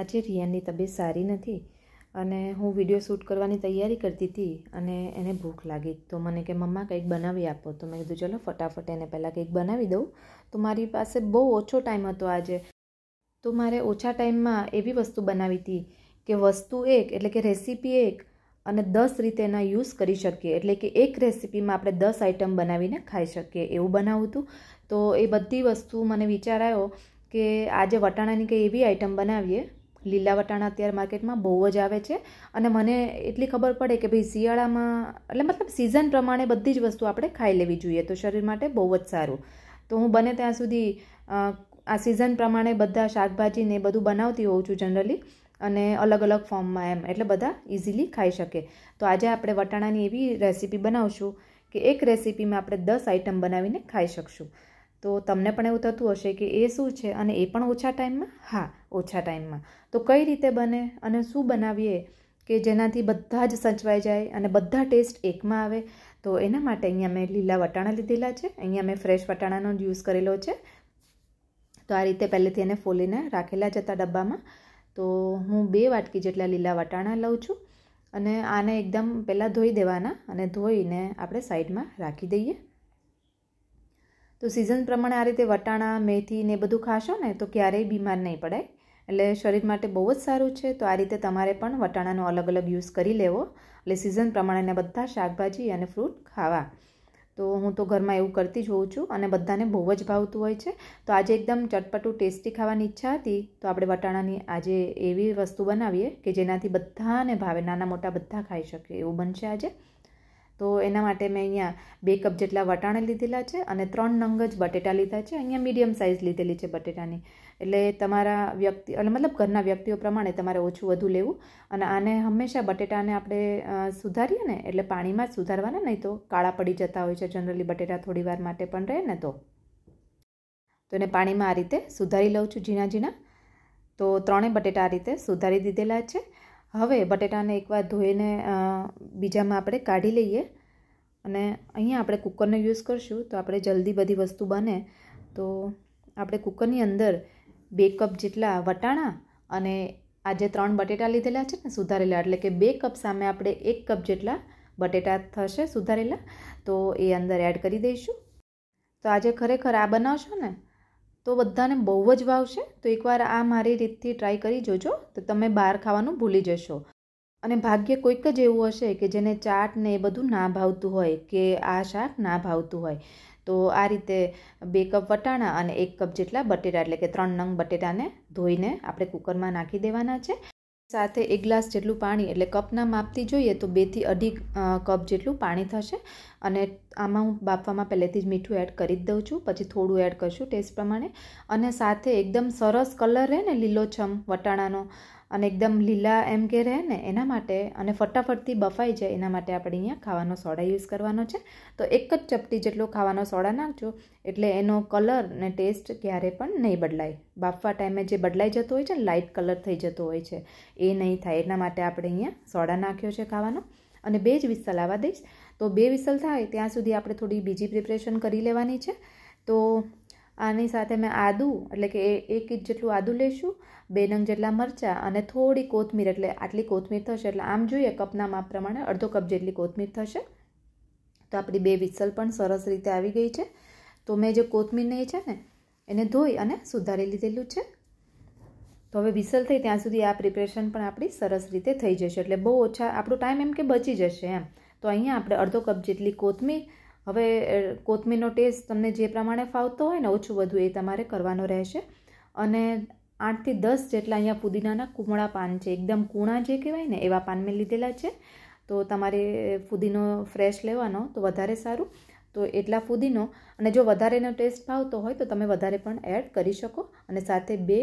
આજે રિયાનની તબિયત સારી નથી અને હું વિડીયો શૂટ કરવાની તૈયારી કરતી હતી અને એને ભૂખ લાગી તો મને કે મમ્મા કંઈક બનાવી આપો તો મેં કીધું ચલો ફટાફટ એને પહેલાં કંઈક બનાવી દઉં તો મારી પાસે બહુ ઓછો ટાઈમ હતો આજે તો મારે ઓછા ટાઈમમાં એવી વસ્તુ બનાવી હતી કે વસ્તુ એક એટલે કે રેસીપી એક અને દસ રીતે એના યુઝ કરી શકીએ એટલે કે એક રેસીપીમાં આપણે દસ આઈટમ બનાવીને ખાઈ શકીએ એવું બનાવું હતું તો એ બધી વસ્તુ મને વિચાર આવ્યો કે આજે વટાણાની કંઈ એવી આઈટમ બનાવીએ લીલા વટાણા અત્યારે માર્કેટમાં બહુ જ આવે છે અને મને એટલી ખબર પડે કે ભાઈ શિયાળામાં એટલે મતલબ સિઝન પ્રમાણે બધી જ વસ્તુ આપણે ખાઈ લેવી જોઈએ તો શરીર માટે બહુ જ સારું તો હું બને ત્યાં સુધી આ સિઝન પ્રમાણે બધા શાકભાજીને બધું બનાવતી હોઉં છું જનરલી અને અલગ અલગ ફોર્મમાં એમ એટલે બધા ઇઝીલી ખાઈ શકે તો આજે આપણે વટાણાની એવી રેસીપી બનાવશું કે એક રેસીપીમાં આપણે દસ આઈટમ બનાવીને ખાઈ શકશું તો તમને પણ એવું થતું હશે કે એ શું છે અને એ પણ ઓછા ટાઈમમાં હા ઓછા ટાઈમમાં તો કઈ રીતે બને અને શું બનાવીએ કે જેનાથી બધા જ સચવાઈ જાય અને બધા ટેસ્ટ એકમાં આવે તો એના માટે અહીંયા મેં લીલા વટાણા લીધેલા છે અહીંયા મેં ફ્રેશ વટાણાનો યુઝ કરેલો છે તો આ રીતે પહેલેથી એને ફોલીને રાખેલા જ હતા ડબ્બામાં તો હું બે વાટકી જેટલા લીલા વટાણા લઉં છું અને આને એકદમ પહેલાં ધોઈ દેવાના અને ધોઈને આપણે સાઈડમાં રાખી દઈએ તો સિઝન પ્રમાણે આ રીતે વટાણા મેથી ને બધું ખાશો ને તો ક્યારેય બીમાર નહીં પડાય એટલે શરીર માટે બહુ જ સારું છે તો આ રીતે તમારે પણ વટાણાનો અલગ અલગ યુઝ કરી લેવો એટલે સિઝન પ્રમાણેના બધા શાકભાજી અને ફ્રૂટ ખાવા તો હું તો ઘરમાં એવું કરતી જ હોઉં છું અને બધાને બહુ જ ભાવતું હોય છે તો આજે એકદમ ચટપટું ટેસ્ટી ખાવાની ઈચ્છા હતી તો આપણે વટાણાની આજે એવી વસ્તુ બનાવીએ કે જેનાથી બધાને ભાવે નાના મોટા બધા ખાઈ શકે એવું બનશે આજે તો એના માટે મેં અહીંયા બે કપ જેટલા વટાણા લીધેલા છે અને ત્રણ નંગ જ બટેટા લીધા છે અહીંયા મીડિયમ સાઇઝ લીધેલી છે બટેટાની એટલે તમારા વ્યક્તિ એટલે મતલબ ઘરના વ્યક્તિઓ પ્રમાણે તમારે ઓછું વધુ લેવું અને આને હંમેશા બટેટાને આપણે સુધારીએ ને એટલે પાણીમાં જ સુધારવાના નહીં તો કાળા પડી જતા હોય છે જનરલી બટેટા થોડીવાર માટે પણ રહે ને તો તો એને પાણીમાં આ રીતે સુધારી લઉં છું ઝીણા ઝીણા તો ત્રણેય બટેટા આ રીતે સુધારી દીધેલા છે હવે બટેટાને એકવાર ધોઈને બીજામાં આપણે કાઢી લઈએ અને અહીંયા આપણે કુકરનો યુઝ કરશું તો આપણે જલ્દી બધી વસ્તુ બને તો આપણે કુકરની અંદર બે કપ જેટલા વટાણા અને આજે ત્રણ બટેટા લીધેલા છે ને સુધારેલા એટલે કે બે કપ સામે આપણે એક કપ જેટલા બટેટા થશે સુધારેલા તો એ અંદર એડ કરી દઈશું તો આજે ખરેખર આ બનાવશો ને તો બધાને બહુ જ વાવશે તો એકવાર આ મારી રીતથી ટ્રાય કરી જોજો તો તમે બહાર ખાવાનું ભૂલી જશો અને ભાગ્ય કોઈક જ એવું હશે કે જેને ચાટ ને એ બધું ના ભાવતું હોય કે આ શાક ના ભાવતું હોય તો આ રીતે બે કપ વટાણા અને એક કપ જેટલા બટેટા એટલે કે ત્રણ નંગ બટેટાને ધોઈને આપણે કુકરમાં નાખી દેવાના છે સાથે એક ગ્લાસ જેટલું પાણી એટલે કપના માપથી જોઈએ તો બેથી અઢી કપ જેટલું પાણી થશે અને આમાં હું બાફવામાં પહેલેથી જ મીઠું એડ કરી જ દઉં છું પછી થોડું એડ કરશું ટેસ્ટ પ્રમાણે અને સાથે એકદમ સરસ કલર રહે ને લીલોછમ વટાણાનો અને એકદમ લીલા એમ કે રહે ને એના માટે અને ફટાફટથી બફાઈ જાય એના માટે આપણે અહીંયા ખાવાનો સોડા યુઝ કરવાનો છે તો એક જ ચપટી જેટલો ખાવાનો સોડા નાખજો એટલે એનો કલર ને ટેસ્ટ ક્યારે પણ નહીં બદલાય બાફવા ટાઈમે જે બદલાઈ જતો હોય છે લાઇટ કલર થઈ જતો હોય છે એ નહીં થાય એના માટે આપણે અહીંયા સોડા નાખ્યો છે ખાવાનો અને બે જ વિસલ આવવા દઈશ તો બે વિસલ થાય ત્યાં સુધી આપણે થોડી બીજી પ્રિપરેશન કરી લેવાની છે તો આની સાથે મેં આદું એટલે કે એક ઇંચ જેટલું આદું લઈશું બે નંગ જેટલા મરચાં અને થોડી કોથમીર એટલે આટલી કોથમીર થશે એટલે આમ જોઈએ કપના માપ પ્રમાણે અડધો કપ જેટલી કોથમીર થશે તો આપણી બે વિસલ પણ સરસ રીતે આવી ગઈ છે તો મેં જે કોથમીર નહીં છે ને એને ધોઈ અને સુધારી લીધેલું છે તો હવે વિસલ થઈ ત્યાં સુધી આ પ્રિપરેશન પણ આપણી સરસ રીતે થઈ જશે એટલે બહુ ઓછા આપણો ટાઈમ એમ કે બચી જશે એમ તો અહીંયા આપણે અડધો કપ જેટલી કોથમીર હવે કોથમીરનો ટેસ્ટ તમને જે પ્રમાણે ફાવતો હોય ને ઓછું વધુ એ તમારે કરવાનો રહેશે અને આઠથી દસ જેટલા અહીંયા પુદીનાના કુમળા પાન છે એકદમ કૂણા જે કહેવાય ને એવા પાન મેં લીધેલા છે તો તમારે ફુદીનો ફ્રેશ લેવાનો તો વધારે સારું તો એટલા ફુદીનો અને જો વધારેનો ટેસ્ટ ફાવતો હોય તો તમે વધારે પણ એડ કરી શકો અને સાથે બે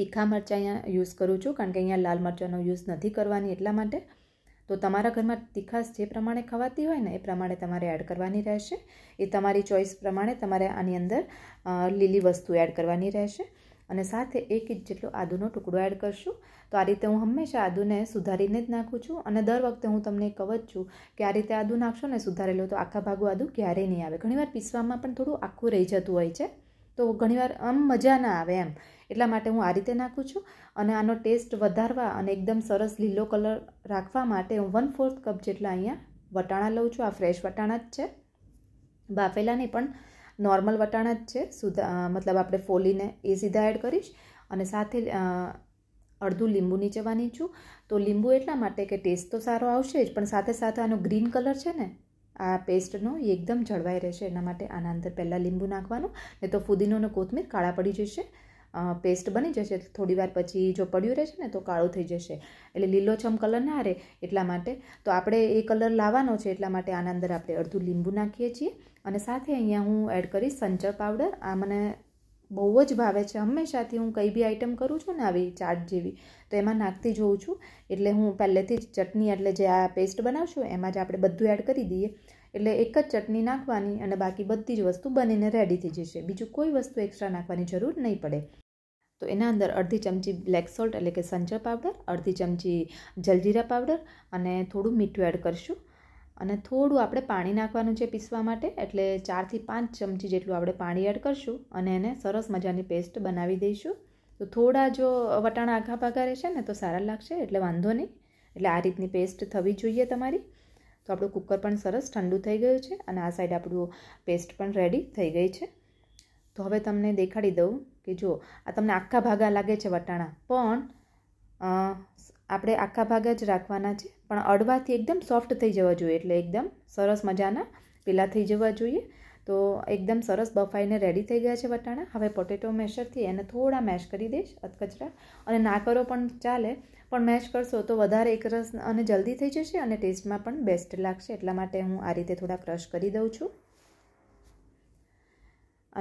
તીખા મરચાં અહીંયા યુઝ કરું છું કારણ કે અહીંયા લાલ મરચાંનો યુઝ નથી કરવાની એટલા માટે તો તમારા ઘરમાં તીખાશ જે પ્રમાણે ખવાતી હોય ને એ પ્રમાણે તમારે એડ કરવાની રહેશે એ તમારી ચોઈસ પ્રમાણે તમારે આની અંદર લીલી વસ્તુ એડ કરવાની રહેશે અને સાથે એક ઇંચ જેટલો આદુનો ટુકડો એડ કરશું તો આ રીતે હું હંમેશા આદુને સુધારીને જ નાખું છું અને દર વખતે હું તમને કવચ છું કે આ રીતે આદુ નાખશો ને સુધારેલો તો આખા ભાગો આદુ ક્યારેય નહીં આવે ઘણીવાર પીસવામાં પણ થોડું આખું રહી જતું હોય છે તો ઘણીવાર આમ મજા ના આવે એમ એટલા માટે હું આ રીતે નાખું છું અને આનો ટેસ્ટ વધારવા અને એકદમ સરસ લીલો કલર રાખવા માટે હું વન ફોર્થ કપ જેટલા અહીંયા વટાણા લઉં છું આ ફ્રેશ વટાણા જ છે બાફેલા નહીં પણ નોર્મલ વટાણા જ છે સુધા મતલબ આપણે ફોલીને એ સીધા એડ કરીશ અને સાથે અડધું લીંબુ નીચેવાની છું તો લીંબુ એટલા માટે કે ટેસ્ટ તો સારો આવશે જ પણ સાથે સાથે આનો ગ્રીન કલર છે ને આ પેસ્ટનો એકદમ જળવાઈ રહેશે એના માટે આના અંદર પહેલાં લીંબુ નાખવાનું નહીં તો ફુદીનો કોથમીર કાળા પડી જશે પેસ્ટ બની જશે થોડી વાર પછી જો પડ્યું રહેશે ને તો કાળો થઈ જશે એટલે લીલોછમ કલર ના રહે એટલા માટે તો આપણે એ કલર લાવવાનો છે એટલા માટે આના અંદર આપણે અડધું લીંબુ નાખીએ છીએ અને સાથે અહીંયા હું એડ કરીશ સંચર પાવડર આ મને બહુ જ ભાવે છે હંમેશાથી હું કંઈ બી આઈટમ કરું છું ને આવી ચાટ જેવી તો એમાં નાખતી જોઉં છું એટલે હું પહેલેથી જ ચટણી એટલે જે આ પેસ્ટ બનાવશું એમાં જ આપણે બધું એડ કરી દઈએ એટલે એક જ ચટણી નાખવાની અને બાકી બધી જ વસ્તુ બનીને રેડી થઈ જશે બીજું કોઈ વસ્તુ એક્સ્ટ્રા નાખવાની જરૂર નહીં પડે તો એના અંદર અડધી ચમચી બ્લેક સોલ્ટ એટલે કે સંચર પાવડર અડધી ચમચી જલજીરા પાવડર અને થોડું મીઠું એડ કરશું અને થોડું આપણે પાણી નાખવાનું છે પીસવા માટે એટલે ચારથી પાંચ ચમચી જેટલું આપણે પાણી એડ કરશું અને એને સરસ મજાની પેસ્ટ બનાવી દઈશું તો થોડા જો વટાણા આઘા પાઘા રહેશે ને તો સારા લાગશે એટલે વાંધો નહીં એટલે આ રીતની પેસ્ટ થવી જોઈએ તમારી તો આપણું કુકર પણ સરસ ઠંડુ થઈ ગયું છે અને આ સાઈડ આપણું પેસ્ટ પણ રેડી થઈ ગઈ છે તો હવે તમને દેખાડી દઉં કે જો આ તમને આખા ભાગા લાગે છે વટાણા પણ આપણે આખા ભાગ જ રાખવાના છે પણ અડવાથી એકદમ સોફ્ટ થઈ જવા જોઈએ એટલે એકદમ સરસ મજાના પેલા થઈ જવા જોઈએ તો એકદમ સરસ બફાઈને રેડી થઈ ગયા છે વટાણા હવે પોટેટો મેશરથી એને થોડા મેશ કરી દઈશ અધકચરા અને ના કરો પણ ચાલે પણ મેશ કરશો તો વધારે એક રસ અને જલ્દી થઈ જશે અને ટેસ્ટમાં પણ બેસ્ટ લાગશે એટલા માટે હું આ રીતે થોડા ક્રશ કરી દઉં છું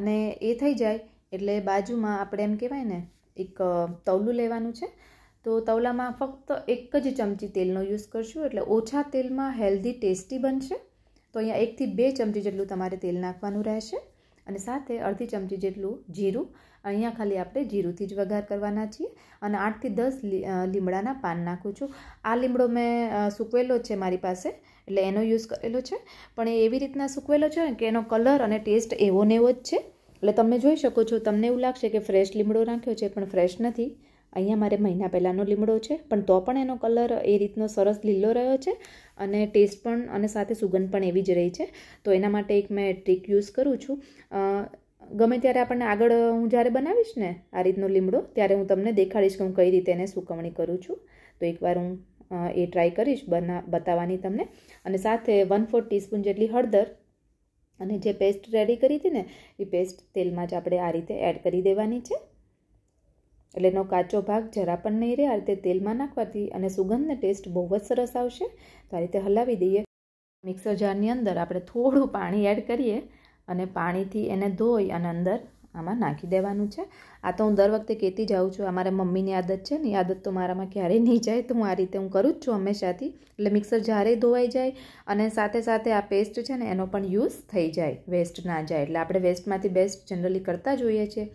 અને એ થઈ જાય એટલે બાજુમાં આપણે એમ કહેવાય ને એક તવલું લેવાનું છે તો તવલામાં ફક્ત એક જ ચમચી તેલનો યુઝ કરશું એટલે ઓછા તેલમાં હેલ્ધી ટેસ્ટી બનશે તો અહીંયા એકથી બે ચમચી જેટલું તમારે તેલ નાખવાનું રહેશે અને સાથે અડધી ચમચી જેટલું જીરું અહીંયા ખાલી આપણે જીરુંથી જ વઘાર કરવાના છીએ અને આઠથી દસ લીમડાના પાન નાખું છું આ લીમડો મેં સૂકવેલો છે મારી પાસે એટલે એનો યુઝ કરેલો છે પણ એ એવી રીતના સૂકવેલો છે કે એનો કલર અને ટેસ્ટ એવો ને એવો જ છે એટલે તમે જોઈ શકો છો તમને એવું લાગશે કે ફ્રેશ લીમડો નાખ્યો છે પણ ફ્રેશ નથી અહીંયા મારે મહિના પહેલાંનો લીમડો છે પણ તો પણ એનો કલર એ રીતનો સરસ લીલો રહ્યો છે અને ટેસ્ટ પણ અને સાથે સુગંધ પણ એવી જ રહી છે તો એના માટે એક મેં ટ્રીક યુઝ કરું છું ગમે ત્યારે આપણને આગળ હું જ્યારે બનાવીશ ને આ રીતનો લીમડો ત્યારે હું તમને દેખાડીશ કે હું કઈ રીતે એને સુકવણી કરું છું તો એકવાર હું એ ટ્રાય કરીશ બના બતાવવાની તમને અને સાથે વન ફોર ટીસ્પૂન જેટલી હળદર અને જે પેસ્ટ રેડી કરી હતી ને એ પેસ્ટ તેલમાં જ આપણે આ રીતે એડ કરી દેવાની છે એટલે એનો કાચો ભાગ જરા પણ નહીં રહે આ રીતે તેલમાં નાખવાથી અને સુગંધને ટેસ્ટ બહુ જ સરસ આવશે તો આ રીતે હલાવી દઈએ મિક્સર જારની અંદર આપણે થોડું પાણી એડ કરીએ અને પાણીથી એને ધોઈ અને અંદર આમાં નાખી દેવાનું છે આ તો હું દર વખતે કહેતી જાઉં છું આ મમ્મીની આદત છે ને એ આદત તો મારામાં ક્યારેય નહીં જાય તો હું આ રીતે હું કરું જ છું હંમેશાથી એટલે મિક્સર જ્યારે ધોવાઈ જાય અને સાથે સાથે આ પેસ્ટ છે ને એનો પણ યુઝ થઈ જાય વેસ્ટ ના જાય એટલે આપણે વેસ્ટમાંથી બેસ્ટ જનરલી કરતા જોઈએ છીએ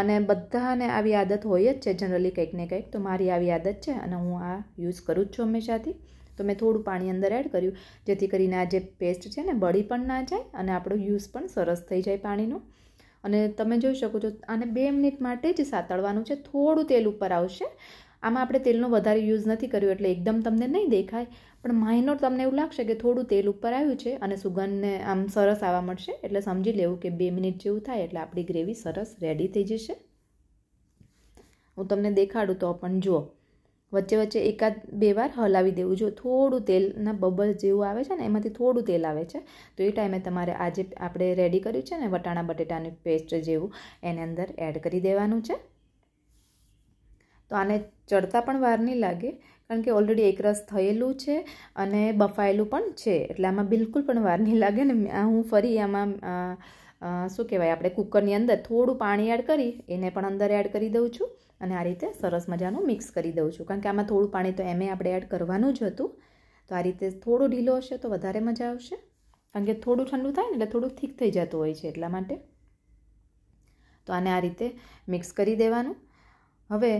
અને બધાને આવી આદત હોય જ છે જનરલી કંઈક ને કંઈક તો મારી આવી આદત છે અને હું આ યુઝ કરું જ છું હંમેશાથી તો મેં થોડું પાણી અંદર એડ કર્યું જેથી કરીને આ જે પેસ્ટ છે ને બળી પણ ના જાય અને આપણો યુઝ પણ સરસ થઈ જાય પાણીનું અને તમે જોઈ શકો છો આને બે મિનિટ માટે જ સાતળવાનું છે થોડું તેલ ઉપર આવશે આમાં આપણે તેલનો વધારે યુઝ નથી કર્યો એટલે એકદમ તમને નહીં દેખાય પણ માઇનોર તમને એવું લાગશે કે થોડું તેલ ઉપર આવ્યું છે અને સુગંધને આમ સરસ આવવા મળશે એટલે સમજી લેવું કે બે મિનિટ જેવું થાય એટલે આપણી ગ્રેવી સરસ રેડી થઈ જશે હું તમને દેખાડું તો પણ જુઓ વચ્ચે વચ્ચે એકાદ બે વાર હલાવી દેવું જો થોડું તેલના બબલ જેવું આવે છે ને એમાંથી થોડું તેલ આવે છે તો એ ટાઈમે તમારે આજે આપણે રેડી કર્યું છે ને વટાણા બટેટાની પેસ્ટ જેવું એની અંદર એડ કરી દેવાનું છે તો આને ચડતા પણ વાર નહીં લાગે કારણ કે ઓલરેડી એકરસ થયેલું છે અને બફાયેલું પણ છે એટલે આમાં બિલકુલ પણ વાર નહીં લાગે ને હું ફરી આમાં શું કહેવાય આપણે કુકરની અંદર થોડું પાણી એડ કરી એને પણ અંદર એડ કરી દઉં છું અને આ રીતે સરસ મજાનું મિક્સ કરી દઉં છું કારણ કે આમાં થોડું પાણી તો એમે આપણે એડ કરવાનું જ હતું તો આ રીતે થોડો ઢીલો હશે તો વધારે મજા આવશે કારણ કે થોડું ઠંડુ થાય ને એટલે થોડું થીક થઈ જતું હોય છે એટલા માટે તો આને આ રીતે મિક્સ કરી દેવાનું હવે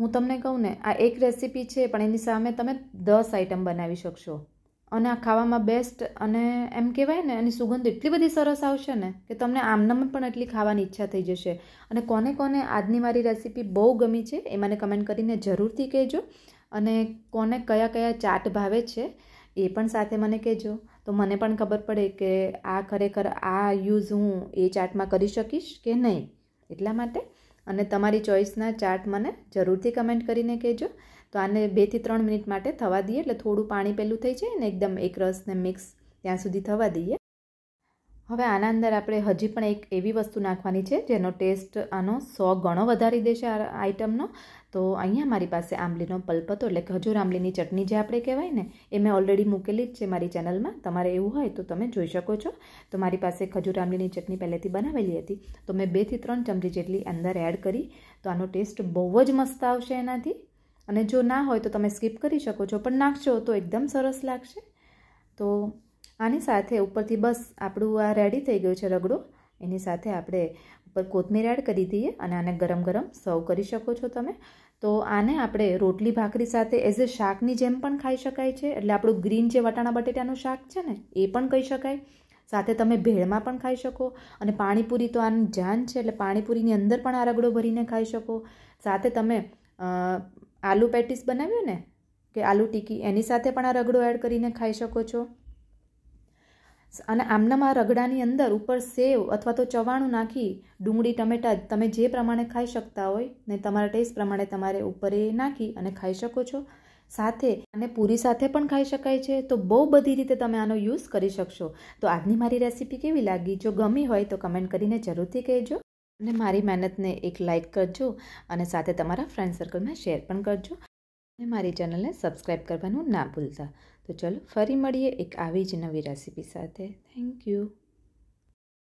હું તમને કહું ને આ એક રેસીપી છે પણ એની સામે તમે દસ આઈટમ બનાવી શકશો અને આ ખાવામાં બેસ્ટ અને એમ કહેવાય ને એની સુગંધ એટલી બધી સરસ આવશે ને કે તમને આમનામ પણ એટલી ખાવાની ઈચ્છા થઈ જશે અને કોને કોને આજની મારી રેસીપી બહુ ગમી છે એ મને કમેન્ટ કરીને જરૂરથી કહેજો અને કોને કયા કયા ચાટ ભાવે છે એ પણ સાથે મને કહેજો તો મને પણ ખબર પડે કે આ ખરેખર આ યુઝ હું એ ચાટમાં કરી શકીશ કે નહીં એટલા માટે અને તમારી ચોઈસના ચાટ મને જરૂરથી કમેન્ટ કરીને કહેજો તો આને બેથી ત્રણ મિનિટ માટે થવા દઈએ એટલે થોડું પાણી પહેલું થઈ જાય ને એકદમ એક એકરસને મિક્સ ત્યાં સુધી થવા દઈએ હવે આના અંદર આપણે હજી પણ એક એવી વસ્તુ નાખવાની છે જેનો ટેસ્ટ આનો સો ગણો વધારી દેશે આ આઈટમનો તો અહીંયા મારી પાસે આંબલીનો પલ્પ હતો એટલે ખજૂર આંબલીની ચટણી જે આપણે કહેવાય ને એ મેં ઓલરેડી મૂકેલી જ છે મારી ચેનલમાં તમારે એવું હોય તો તમે જોઈ શકો છો તો મારી પાસે ખજૂર આંબલીની ચટણી પહેલેથી બનાવેલી હતી તો મેં બેથી ત્રણ ચમચી જેટલી અંદર એડ કરી તો આનો ટેસ્ટ બહુ જ મસ્ત આવશે એનાથી અને જો ના હોય તો તમે સ્કીપ કરી શકો છો પણ નાખશો તો એકદમ સરસ લાગશે તો આની સાથે ઉપરથી બસ આપણું આ રેડી થઈ ગયું છે રગડો એની સાથે આપણે ઉપર કોથમીર એડ કરી દઈએ અને આને ગરમ ગરમ સર્વ કરી શકો છો તમે તો આને આપણે રોટલી ભાખરી સાથે એઝ એ શાકની જેમ પણ ખાઈ શકાય છે એટલે આપણું ગ્રીન જે વટાણા બટેટાનું શાક છે ને એ પણ કહી શકાય સાથે તમે ભેળમાં પણ ખાઈ શકો અને પાણીપુરી તો આની જાન છે એટલે પાણીપુરીની અંદર પણ આ રગડો ભરીને ખાઈ શકો સાથે તમે આલુ પેટીસ બનાવ્યું ને કે આલુ ટીકી એની સાથે પણ આ રગડો એડ કરીને ખાઈ શકો છો અને આમનામાં રગડાની અંદર ઉપર સેવ અથવા તો ચવાણું નાખી ડુંગળી ટમેટાં તમે જે પ્રમાણે ખાઈ શકતા હોય ને તમારા ટેસ્ટ પ્રમાણે તમારે ઉપર એ નાખી અને ખાઈ શકો છો સાથે અને પૂરી સાથે પણ ખાઈ શકાય છે તો બહુ બધી રીતે તમે આનો યુઝ કરી શકશો તો આજની મારી રેસીપી કેવી લાગી જો ગમી હોય તો કમેન્ટ કરીને જરૂરથી કહેજો અને મારી મહેનતને એક લાઇક કરજો અને સાથે તમારા ફ્રેન્ડ સર્કલમાં શેર પણ કરજો અને મારી ચેનલને સબસ્ક્રાઈબ કરવાનું ના ભૂલતા તો ચલો ફરી મળીએ એક આવી જ નવી રેસીપી સાથે થેન્ક યુ